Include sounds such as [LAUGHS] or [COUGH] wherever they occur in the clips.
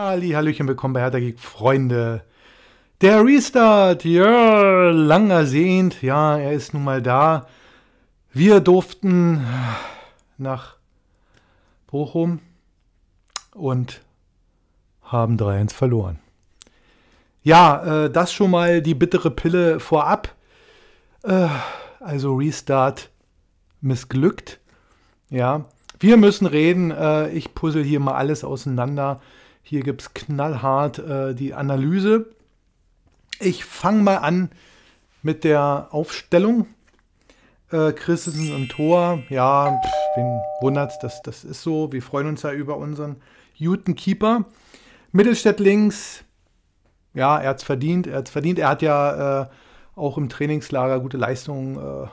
Halli, Hallöchen, willkommen bei Hertha Geek, Freunde. Der Restart, ja, lang ersehnt, ja, er ist nun mal da. Wir durften nach Bochum und haben 3-1 verloren. Ja, äh, das schon mal die bittere Pille vorab. Äh, also Restart missglückt. Ja, wir müssen reden. Äh, ich puzzle hier mal alles auseinander. Hier gibt es knallhart äh, die Analyse. Ich fange mal an mit der Aufstellung. Äh, Christensen und Tor, ja, pff, wen wundert's, das, das ist so. Wir freuen uns ja über unseren guten Keeper. Mittelstädt links, ja, er hat es verdient, er hat's verdient. Er hat ja äh, auch im Trainingslager gute Leistungen äh,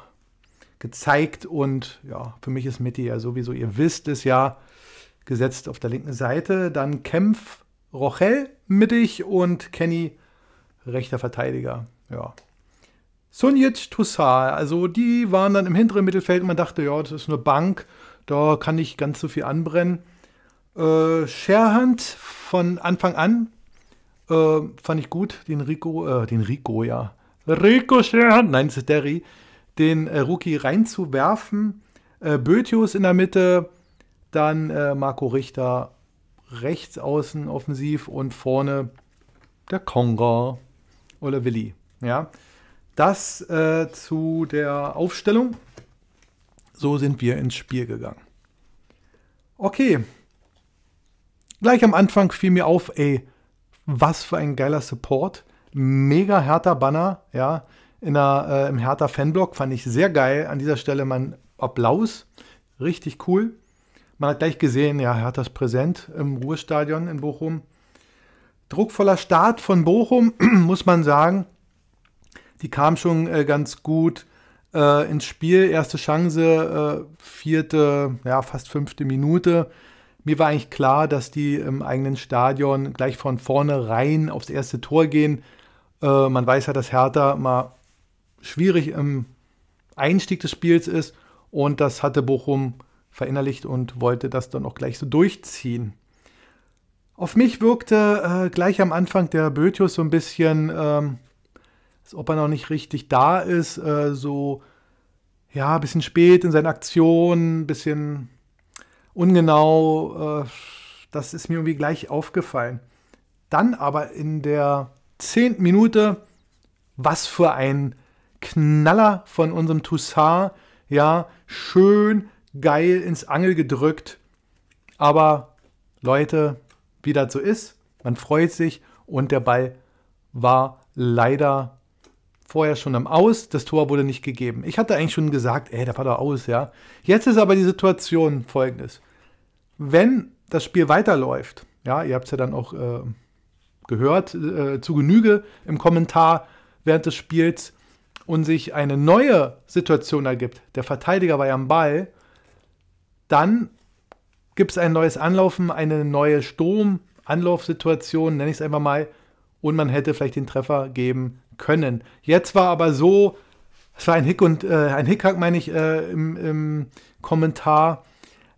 gezeigt und ja, für mich ist Mitty ja sowieso, ihr wisst es ja, gesetzt auf der linken Seite. Dann Kempf, Rochel mittig und Kenny rechter Verteidiger. Ja. Sunjic, Tussar, also die waren dann im hinteren Mittelfeld. und Man dachte, ja, das ist eine Bank, da kann nicht ganz so viel anbrennen. Äh, Sherhand von Anfang an äh, fand ich gut. Den Rico, äh, den Rico, ja. Rico Sherhand, nein, es ist Derry. Den äh, Rookie reinzuwerfen. Äh, Bötius in der Mitte, dann äh, Marco Richter rechts außen offensiv und vorne der Konga oder Willi. Ja, das äh, zu der Aufstellung. So sind wir ins Spiel gegangen. Okay. Gleich am Anfang fiel mir auf, ey, was für ein geiler Support. Mega härter Banner, ja, in der, äh, im härter Fanblock fand ich sehr geil. An dieser Stelle mein Applaus. Richtig cool. Man hat gleich gesehen, ja, er hat das präsent im Ruhestadion in Bochum. Druckvoller Start von Bochum, [CLEARS THROAT] muss man sagen. Die kam schon äh, ganz gut äh, ins Spiel. Erste Chance, äh, vierte, ja, fast fünfte Minute. Mir war eigentlich klar, dass die im eigenen Stadion gleich von vorne rein aufs erste Tor gehen. Äh, man weiß ja, dass Hertha mal schwierig im Einstieg des Spiels ist. Und das hatte Bochum verinnerlicht und wollte das dann auch gleich so durchziehen. Auf mich wirkte äh, gleich am Anfang der Bötius so ein bisschen, ähm, als ob er noch nicht richtig da ist, äh, so ja, ein bisschen spät in seinen Aktionen, ein bisschen ungenau. Äh, das ist mir irgendwie gleich aufgefallen. Dann aber in der zehnten Minute, was für ein Knaller von unserem Toussaint. Ja, schön geil ins Angel gedrückt. Aber Leute, wie das so ist, man freut sich und der Ball war leider vorher schon am Aus. Das Tor wurde nicht gegeben. Ich hatte eigentlich schon gesagt, ey, der war doch aus, ja. Jetzt ist aber die Situation folgendes. Wenn das Spiel weiterläuft, ja, ihr habt es ja dann auch äh, gehört, äh, zu Genüge im Kommentar während des Spiels und sich eine neue Situation ergibt, der Verteidiger war ja am Ball, dann gibt es ein neues Anlaufen, eine neue Sturm-Anlaufsituation, nenne ich es einfach mal, und man hätte vielleicht den Treffer geben können. Jetzt war aber so, es war ein Hick und äh, ein Hickhack, meine ich, äh, im, im, Kommentar.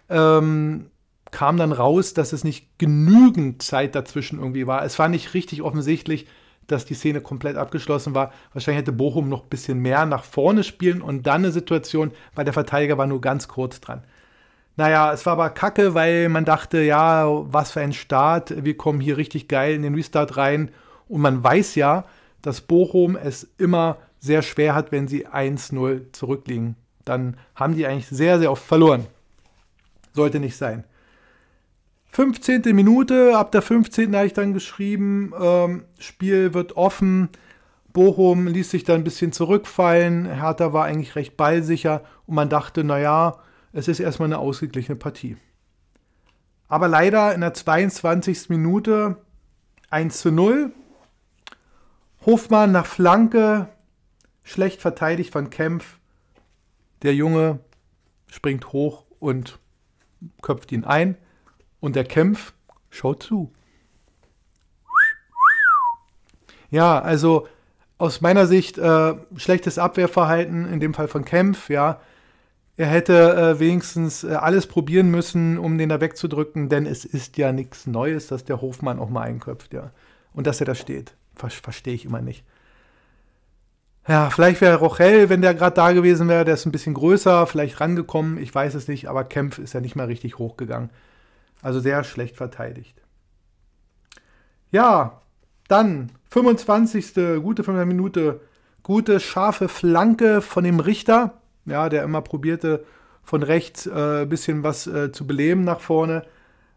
Ähm, kam dann raus, dass es nicht genügend Zeit dazwischen irgendwie war. Es war nicht richtig offensichtlich, dass die Szene komplett abgeschlossen war. Wahrscheinlich hätte Bochum noch ein bisschen mehr nach vorne spielen und dann eine Situation, weil der Verteidiger war nur ganz kurz dran. Naja, es war aber kacke, weil man dachte, ja, was für ein Start, wir kommen hier richtig geil in den Restart rein. Und man weiß ja, dass Bochum es immer sehr schwer hat, wenn sie 1-0 zurückliegen. Dann haben die eigentlich sehr, sehr oft verloren. Sollte nicht sein. 15. Minute, ab der 15. habe ich dann geschrieben, ähm, Spiel wird offen. Bochum ließ sich dann ein bisschen zurückfallen. Hertha war eigentlich recht ballsicher und man dachte, naja, es ist erstmal eine ausgeglichene Partie. Aber leider in der 22. Minute 1 zu 0. Hofmann nach Flanke, schlecht verteidigt von Kempf. Der Junge springt hoch und köpft ihn ein. Und der Kempf schaut zu. Ja, also aus meiner Sicht äh, schlechtes Abwehrverhalten, in dem Fall von Kempf, ja. Er hätte äh, wenigstens äh, alles probieren müssen, um den da wegzudrücken, denn es ist ja nichts Neues, dass der Hofmann auch mal einköpft, ja. Und dass er da steht. Ver Verstehe ich immer nicht. Ja, vielleicht wäre Rochel, wenn der gerade da gewesen wäre, der ist ein bisschen größer, vielleicht rangekommen, ich weiß es nicht, aber Kempf ist ja nicht mal richtig hochgegangen. Also sehr schlecht verteidigt. Ja, dann 25. gute 5 Minute, gute scharfe Flanke von dem Richter ja, der immer probierte, von rechts ein äh, bisschen was äh, zu beleben nach vorne.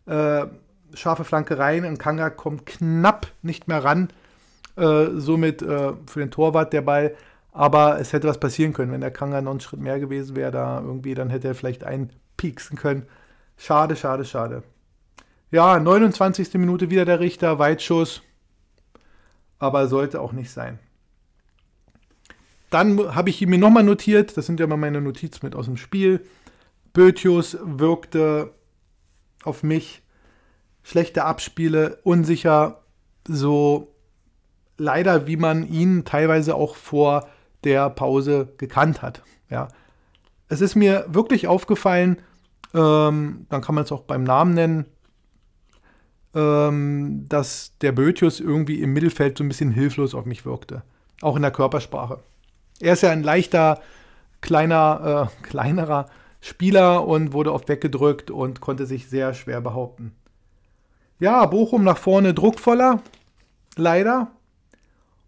Äh, scharfe Flanke rein und Kanga kommt knapp nicht mehr ran. Äh, somit äh, für den Torwart der Ball. Aber es hätte was passieren können, wenn der Kanga noch einen Schritt mehr gewesen wäre, da irgendwie, dann hätte er vielleicht einpieksen können. Schade, schade, schade. Ja, 29. Minute wieder der Richter, Weitschuss. Aber sollte auch nicht sein. Dann habe ich mir nochmal notiert, das sind ja mal meine Notizen mit aus dem Spiel. Bötius wirkte auf mich schlechte Abspiele, unsicher, so leider, wie man ihn teilweise auch vor der Pause gekannt hat. Ja. Es ist mir wirklich aufgefallen, ähm, dann kann man es auch beim Namen nennen, ähm, dass der Bötius irgendwie im Mittelfeld so ein bisschen hilflos auf mich wirkte. Auch in der Körpersprache. Er ist ja ein leichter, kleiner, äh, [LAUGHS] kleinerer Spieler und wurde oft weggedrückt und konnte sich sehr schwer behaupten. Ja, Bochum nach vorne druckvoller, leider.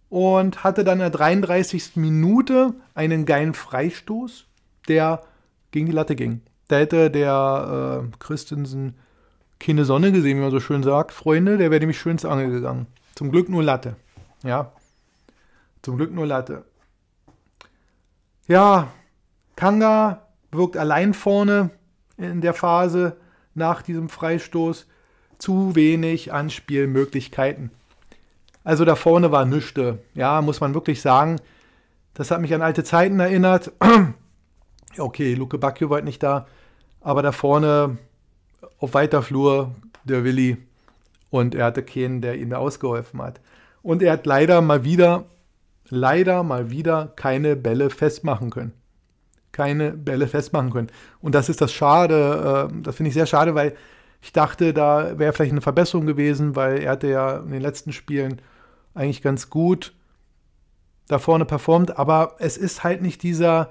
Und hatte dann in der 33. Minute einen geilen Freistoß, der gegen die Latte ging. Da hätte der äh, Christensen keine Sonne gesehen, wie man so schön sagt. Freunde, der wäre nämlich schön ins Angel gegangen. Zum Glück nur Latte. Ja. Zum Glück nur Latte ja, Kanga wirkt allein vorne in der Phase nach diesem Freistoß. Zu wenig Anspielmöglichkeiten. Also da vorne war nüchte. Ja, muss man wirklich sagen. Das hat mich an alte Zeiten erinnert. [CLEARS THROAT] okay, Luke Bacchio war halt nicht da. Aber da vorne auf weiter Flur der Willi. Und er hatte keinen, der ihm da ausgeholfen hat. Und er hat leider mal wieder leider mal wieder keine Bälle festmachen können. Keine Bälle festmachen können. Und das ist das Schade, äh, das finde ich sehr schade, weil ich dachte, da wäre vielleicht eine Verbesserung gewesen, weil er hatte ja in den letzten Spielen eigentlich ganz gut da vorne performt, aber es ist halt nicht dieser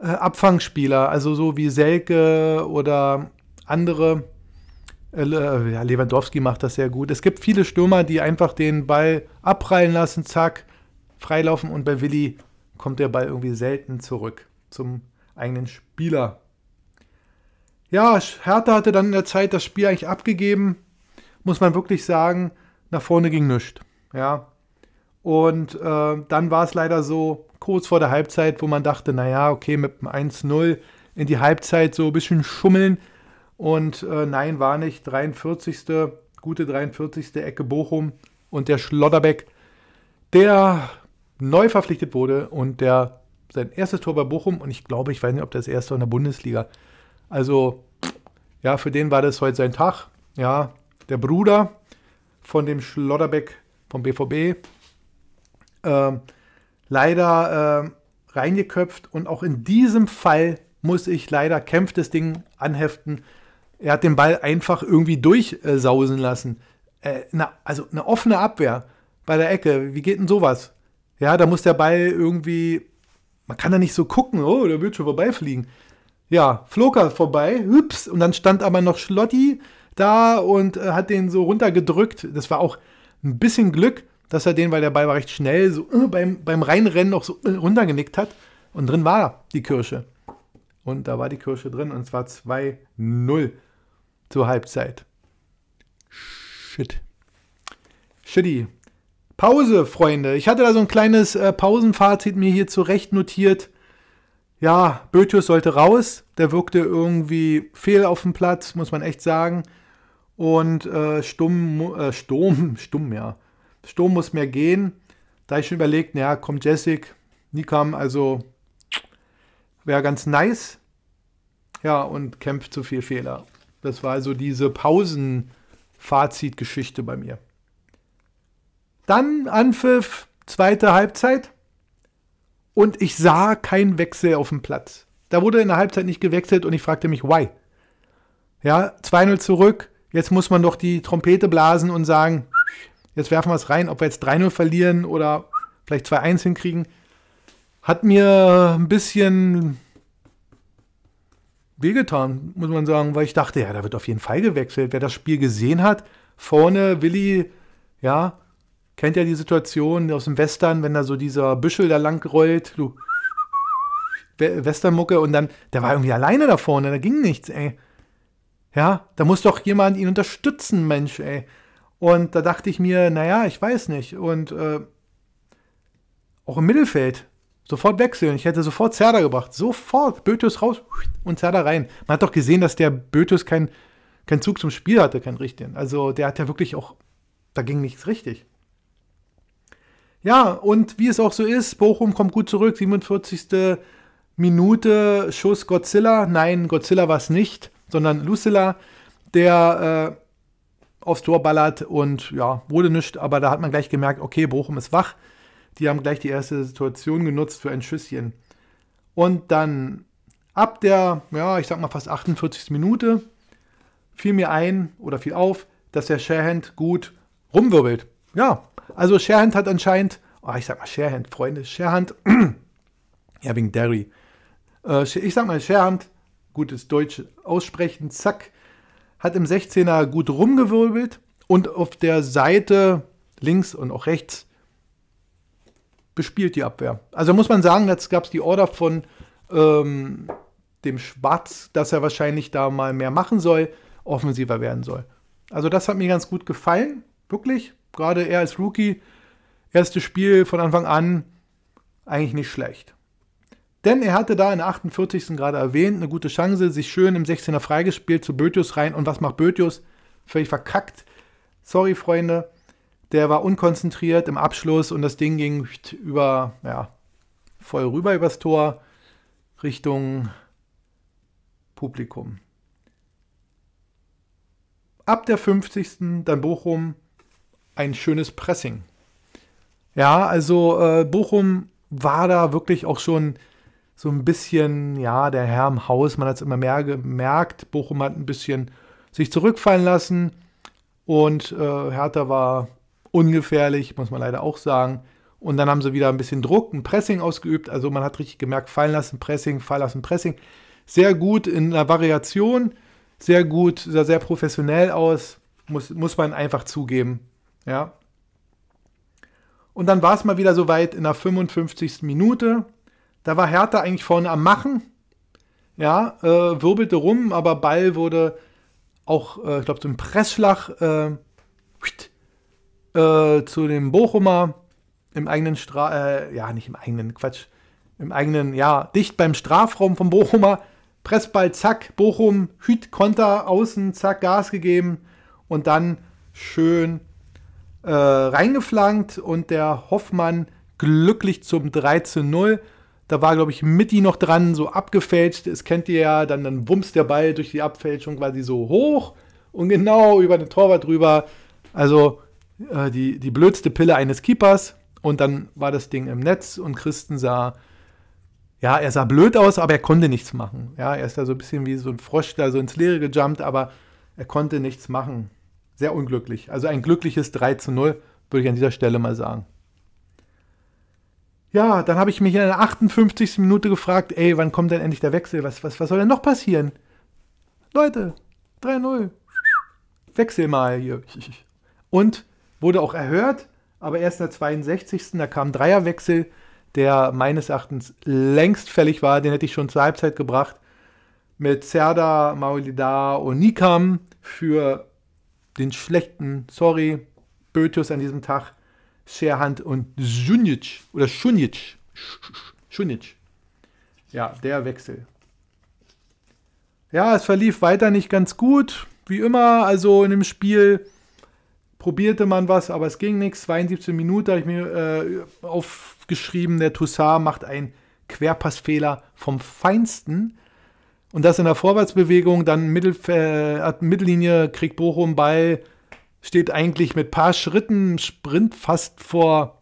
äh, Abfangspieler, also so wie Selke oder andere. Äh, Lewandowski macht das sehr gut. Es gibt viele Stürmer, die einfach den Ball abprallen lassen, zack, freilaufen und bei Willi kommt der Ball irgendwie selten zurück zum eigenen Spieler. Ja, Hertha hatte dann in der Zeit das Spiel eigentlich abgegeben, muss man wirklich sagen, nach vorne ging nichts. Ja. Und äh, dann war es leider so, kurz vor der Halbzeit, wo man dachte, naja, okay, mit dem 1-0 in die Halbzeit so ein bisschen schummeln. Und äh, nein, war nicht. 43. gute 43. Ecke Bochum und der Schlotterbeck, der neu verpflichtet wurde und der sein erstes Tor bei Bochum und ich glaube, ich weiß nicht, ob das erste in der Bundesliga. Also, ja, für den war das heute sein Tag. Ja, der Bruder von dem Schlotterbeck vom BVB. Ähm, leider ähm, reingeköpft und auch in diesem Fall muss ich leider kämpft das Ding anheften. Er hat den Ball einfach irgendwie durchsausen lassen. Äh, na, also eine offene Abwehr bei der Ecke. Wie geht denn sowas? Ja, da muss der Ball irgendwie, man kann da nicht so gucken, oh, der wird schon vorbeifliegen. Ja, flog er vorbei, hüps, und dann stand aber noch Schlotti da und äh, hat den so runtergedrückt. Das war auch ein bisschen Glück, dass er den, weil der Ball war recht schnell, so äh, beim, beim Reinrennen noch so äh, runtergenickt hat. Und drin war die Kirsche. Und da war die Kirsche drin und es war 2-0 zur Halbzeit. Shit. Shitty. Pause, Freunde. Ich hatte da so ein kleines äh, Pausenfazit mir hier zurecht notiert. Ja, Bötius sollte raus. Der wirkte irgendwie fehl auf dem Platz, muss man echt sagen. Und äh, Stumm, äh, Sturm, [LAUGHS] Stumm, ja. Sturm muss mehr gehen. Da ich schon überlegt, naja, kommt Jessic, Nikam, also wäre ganz nice. Ja, und kämpft zu viel Fehler. Das war also diese Pausen-Fazit-Geschichte bei mir. Dann Anpfiff, zweite Halbzeit und ich sah keinen Wechsel auf dem Platz. Da wurde in der Halbzeit nicht gewechselt und ich fragte mich, why? Ja, 2-0 zurück, jetzt muss man doch die Trompete blasen und sagen, jetzt werfen wir es rein, ob wir jetzt 3-0 verlieren oder vielleicht 2-1 hinkriegen. Hat mir ein bisschen wehgetan, muss man sagen, weil ich dachte, ja, da wird auf jeden Fall gewechselt. Wer das Spiel gesehen hat, vorne Willi, ja, Kennt ja die Situation aus dem Western, wenn da so dieser Büschel da lang rollt, du Westernmucke und dann, der war irgendwie alleine da vorne, da ging nichts, ey. Ja, da muss doch jemand ihn unterstützen, Mensch, ey. Und da dachte ich mir, naja, ich weiß nicht. Und äh, auch im Mittelfeld, sofort wechseln. Ich hätte sofort Zerder gebracht. Sofort Bötus raus und Zerder rein. Man hat doch gesehen, dass der Bötus keinen kein Zug zum Spiel hatte, keinen richtigen. Also der hat ja wirklich auch, da ging nichts richtig. Ja, und wie es auch so ist, Bochum kommt gut zurück, 47. Minute, Schuss Godzilla. Nein, Godzilla war es nicht, sondern Lucilla, der äh, aufs Tor ballert und ja, wurde nichts, aber da hat man gleich gemerkt, okay, Bochum ist wach. Die haben gleich die erste Situation genutzt für ein Schüsschen. Und dann ab der, ja, ich sag mal fast 48. Minute fiel mir ein oder fiel auf, dass der Sharehand gut rumwirbelt. Ja, also Sharehand hat anscheinend, oh, ich sag mal Sharehand, Freunde, Sharehand, [CLEARS THROAT] ja wegen Derry. Äh, ich sag mal Sharehand, gutes Deutsch aussprechen, zack, hat im 16er gut rumgewirbelt und auf der Seite links und auch rechts bespielt die Abwehr. Also muss man sagen, jetzt gab es die Order von ähm, dem Schwarz, dass er wahrscheinlich da mal mehr machen soll, offensiver werden soll. Also das hat mir ganz gut gefallen, wirklich gerade er als Rookie, erstes Spiel von Anfang an, eigentlich nicht schlecht. Denn er hatte da in der 48. gerade erwähnt, eine gute Chance, sich schön im 16er freigespielt zu Bötius rein. Und was macht Bötius? Völlig verkackt. Sorry, Freunde. Der war unkonzentriert im Abschluss und das Ding ging über, ja, voll rüber übers Tor Richtung Publikum. Ab der 50. dann Bochum ein schönes Pressing. Ja, also äh, Bochum war da wirklich auch schon so ein bisschen, ja, der Herr im Haus, man hat es immer mehr gemerkt. Bochum hat ein bisschen sich zurückfallen lassen und äh, Hertha war ungefährlich, muss man leider auch sagen. Und dann haben sie wieder ein bisschen Druck, ein Pressing ausgeübt. Also man hat richtig gemerkt, fallen lassen, Pressing, fallen lassen, Pressing. Sehr gut in der Variation, sehr gut, sah sehr professionell aus, muss, muss man einfach zugeben. Ja. Und dann war es mal wieder so weit in der 55. Minute. Da war Hertha eigentlich vorne am Machen. Ja, äh, wirbelte rum, aber Ball wurde auch, äh, ich glaube, zum Pressschlag äh, äh, zu dem Bochumer im eigenen Stra äh, ja, nicht im eigenen, Quatsch, im eigenen, ja, dicht beim Strafraum vom Bochumer. Pressball, zack, Bochum, Hüt, Konter, außen, zack, Gas gegeben und dann schön äh, reingeflankt und der Hoffmann glücklich zum 3 zu 0. Da war, glaube ich, Mitty noch dran, so abgefälscht. Das kennt ihr ja, dann, dann wumst der Ball durch die Abfälschung quasi so hoch und genau über den Torwart drüber. Also äh, die, die blödste Pille eines Keepers. Und dann war das Ding im Netz und Christen sah, ja, er sah blöd aus, aber er konnte nichts machen. Ja, er ist da so ein bisschen wie so ein Frosch da so ins Leere gejumpt, aber er konnte nichts machen. Sehr unglücklich. Also ein glückliches 3 zu 0, würde ich an dieser Stelle mal sagen. Ja, dann habe ich mich in der 58. Minute gefragt, ey, wann kommt denn endlich der Wechsel? Was, was, was soll denn noch passieren? Leute, 3-0. Wechsel mal hier. Und wurde auch erhört, aber erst in der 62. Da kam ein Dreierwechsel, der meines Erachtens längst fällig war. Den hätte ich schon zur Halbzeit gebracht. Mit Cerda, Maulida und Nikam für den schlechten, sorry, Bötius an diesem Tag, Scherhand und Junic oder Schunic. Schunic. Ja, der Wechsel. Ja, es verlief weiter nicht ganz gut. Wie immer, also in dem Spiel probierte man was, aber es ging nichts. 72 Minuten habe ich mir äh, aufgeschrieben. Der Toussaint macht einen Querpassfehler vom Feinsten. Und das in der Vorwärtsbewegung, dann Mittel, äh, Mittellinie, kriegt Bochum Ball, steht eigentlich mit paar Schritten Sprint fast vor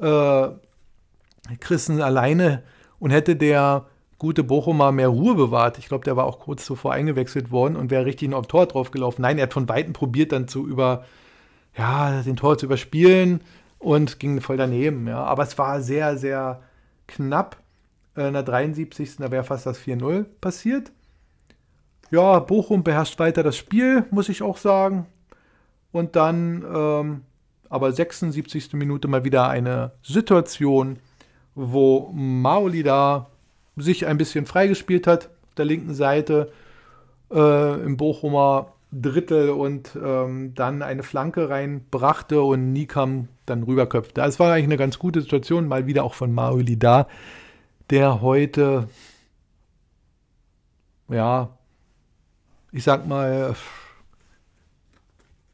äh, Christen alleine und hätte der gute Bochumer mehr Ruhe bewahrt. Ich glaube, der war auch kurz zuvor eingewechselt worden und wäre richtig in auf Tor draufgelaufen. Nein, er hat von Weitem probiert, dann zu über, ja, den Tor zu überspielen und ging voll daneben. Ja. Aber es war sehr, sehr knapp. Äh, in der 73. Da wäre fast das 4-0 passiert. Ja, Bochum beherrscht weiter das Spiel, muss ich auch sagen. Und dann ähm, aber 76. Minute mal wieder eine Situation, wo Maoli da sich ein bisschen freigespielt hat auf der linken Seite äh, im Bochumer Drittel und ähm, dann eine Flanke reinbrachte und Nikam dann rüberköpfte. Es war eigentlich eine ganz gute Situation, mal wieder auch von Maoli da, der heute, ja, ich sag mal,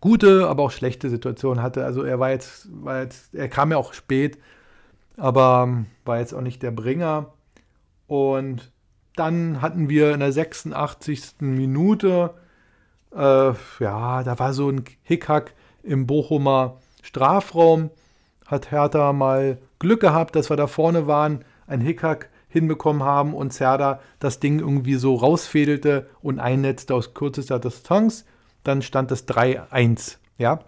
gute, aber auch schlechte Situationen hatte. Also er war jetzt, war jetzt, er kam ja auch spät, aber ähm, war jetzt auch nicht der Bringer. Und dann hatten wir in der 86. Minute, äh, ja, da war so ein Hickhack im Bochumer Strafraum. Hat Hertha mal Glück gehabt, dass wir da vorne waren ein Hickhack hinbekommen haben und Serda das Ding irgendwie so rausfädelte und einnetzte aus kürzester Distanz. Dann stand es 3-1. Ja.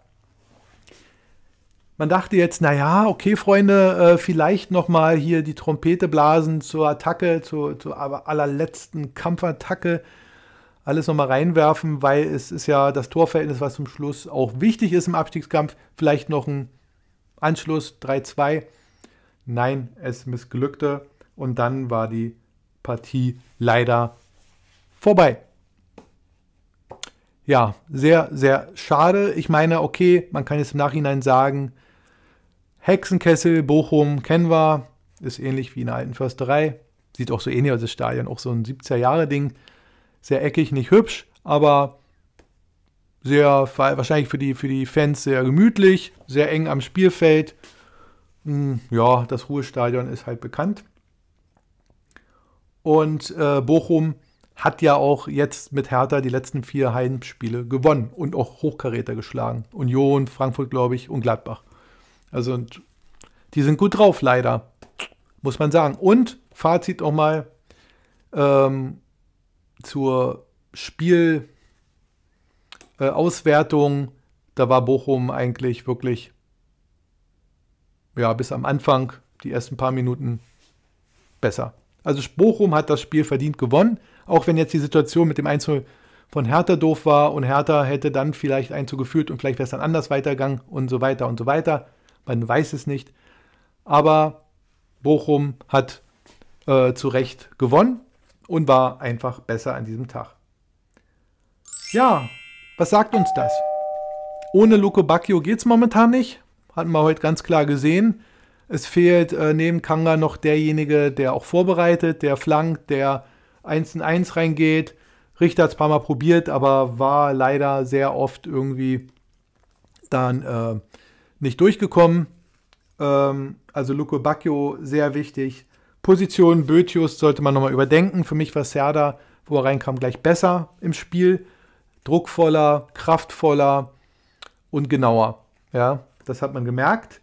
Man dachte jetzt, naja, okay, Freunde, äh, vielleicht nochmal hier die Trompete blasen zur Attacke, zur, zur allerletzten Kampfattacke. Alles nochmal reinwerfen, weil es ist ja das Torverhältnis, was zum Schluss auch wichtig ist im Abstiegskampf. Vielleicht noch ein Anschluss 3-2 Nein, es missglückte und dann war die Partie leider vorbei. Ja, sehr, sehr schade. Ich meine, okay, man kann jetzt im Nachhinein sagen, Hexenkessel, Bochum, kennen wir, ist ähnlich wie in der alten Försterei. Sieht auch so ähnlich aus, das Stadion, auch so ein 70er-Jahre-Ding. Sehr eckig, nicht hübsch, aber sehr wahrscheinlich für die, für die Fans sehr gemütlich, sehr eng am Spielfeld. Hm, ja, das Ruhestadion ist halt bekannt. Und äh, Bochum hat ja auch jetzt mit Hertha die letzten vier Heimspiele gewonnen und auch Hochkaräter geschlagen. Union, Frankfurt, glaube ich, und Gladbach. Also und die sind gut drauf, leider, muss man sagen. Und Fazit auch mal ähm, zur Spielauswertung. Äh, da war Bochum eigentlich wirklich ja, bis am Anfang, die ersten paar Minuten, besser. Also Bochum hat das Spiel verdient gewonnen, auch wenn jetzt die Situation mit dem 1 von Hertha doof war und Hertha hätte dann vielleicht einzugeführt und vielleicht wäre es dann anders weitergegangen und so weiter und so weiter. Man weiß es nicht. Aber Bochum hat äh, zu Recht gewonnen und war einfach besser an diesem Tag. Ja, was sagt uns das? Ohne Luco Bacchio geht es momentan nicht hatten wir heute ganz klar gesehen. Es fehlt äh, neben Kanga noch derjenige, der auch vorbereitet, der flankt, der 1 in 1 reingeht. Richter hat es ein paar Mal probiert, aber war leider sehr oft irgendwie dann äh, nicht durchgekommen. Ähm, also Luco Bacchio sehr wichtig. Position Bötius sollte man nochmal überdenken. Für mich war Serda, wo er reinkam, gleich besser im Spiel. Druckvoller, kraftvoller und genauer. Ja, das hat man gemerkt.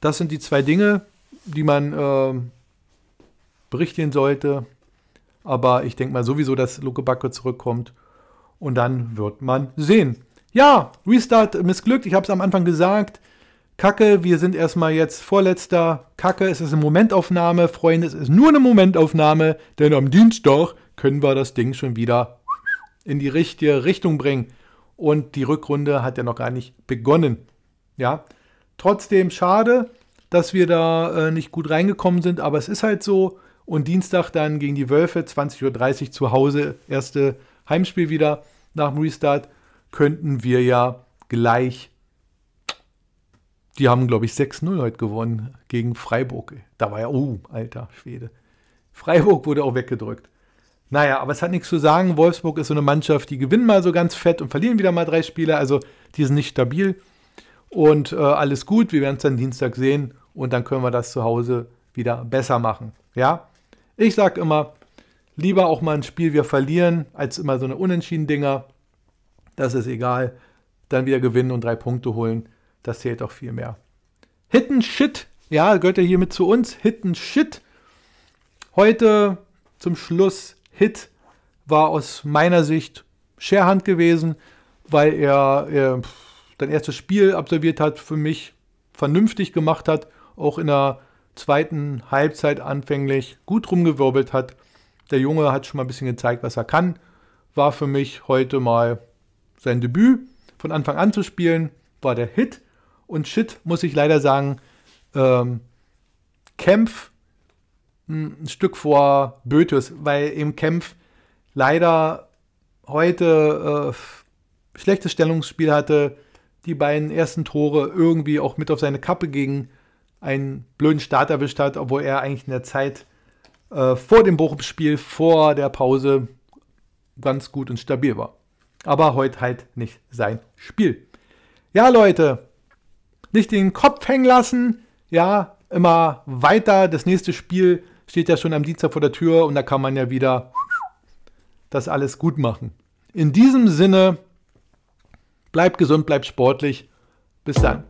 Das sind die zwei Dinge, die man äh, berichtigen sollte. Aber ich denke mal sowieso, dass Luke Backe zurückkommt. Und dann wird man sehen. Ja, Restart missglückt. Ich habe es am Anfang gesagt. Kacke, wir sind erstmal jetzt vorletzter. Kacke, es ist eine Momentaufnahme. Freunde, es ist nur eine Momentaufnahme. Denn am Dienstag können wir das Ding schon wieder in die richtige Richtung bringen. Und die Rückrunde hat ja noch gar nicht begonnen. Ja, trotzdem schade, dass wir da äh, nicht gut reingekommen sind, aber es ist halt so. Und Dienstag dann gegen die Wölfe, 20.30 Uhr zu Hause, erste Heimspiel wieder nach dem Restart, könnten wir ja gleich. Die haben, glaube ich, 6-0 heute gewonnen gegen Freiburg. Da war ja, oh, alter Schwede. Freiburg wurde auch weggedrückt. Naja, aber es hat nichts zu sagen. Wolfsburg ist so eine Mannschaft, die gewinnen mal so ganz fett und verlieren wieder mal drei Spiele. Also die sind nicht stabil. Und äh, alles gut, wir werden es dann Dienstag sehen und dann können wir das zu Hause wieder besser machen. Ja, ich sage immer, lieber auch mal ein Spiel wir verlieren, als immer so eine Unentschieden-Dinger. Das ist egal. Dann wieder gewinnen und drei Punkte holen. Das zählt auch viel mehr. Hit and Shit. Ja, gehört ja hiermit zu uns. Hit and Shit. Heute zum Schluss Hit war aus meiner Sicht Scherhand gewesen, weil er, er äh, pff, sein erstes Spiel absolviert hat, für mich vernünftig gemacht hat, auch in der zweiten Halbzeit anfänglich gut rumgewirbelt hat. Der Junge hat schon mal ein bisschen gezeigt, was er kann. War für mich heute mal sein Debüt. Von Anfang an zu spielen war der Hit. Und Shit, muss ich leider sagen, ähm, Kempf hm, ein Stück vor Bötes, weil im Kempf leider heute äh, schlechtes Stellungsspiel hatte, die beiden ersten Tore irgendwie auch mit auf seine Kappe gegen einen blöden Start erwischt hat, obwohl er eigentlich in der Zeit äh, vor dem Bochum-Spiel, vor der Pause ganz gut und stabil war. Aber heute halt nicht sein Spiel. Ja, Leute, nicht den Kopf hängen lassen. Ja, immer weiter. Das nächste Spiel steht ja schon am Dienstag vor der Tür und da kann man ja wieder das alles gut machen. In diesem Sinne Bleibt gesund, bleibt sportlich. Bis dann.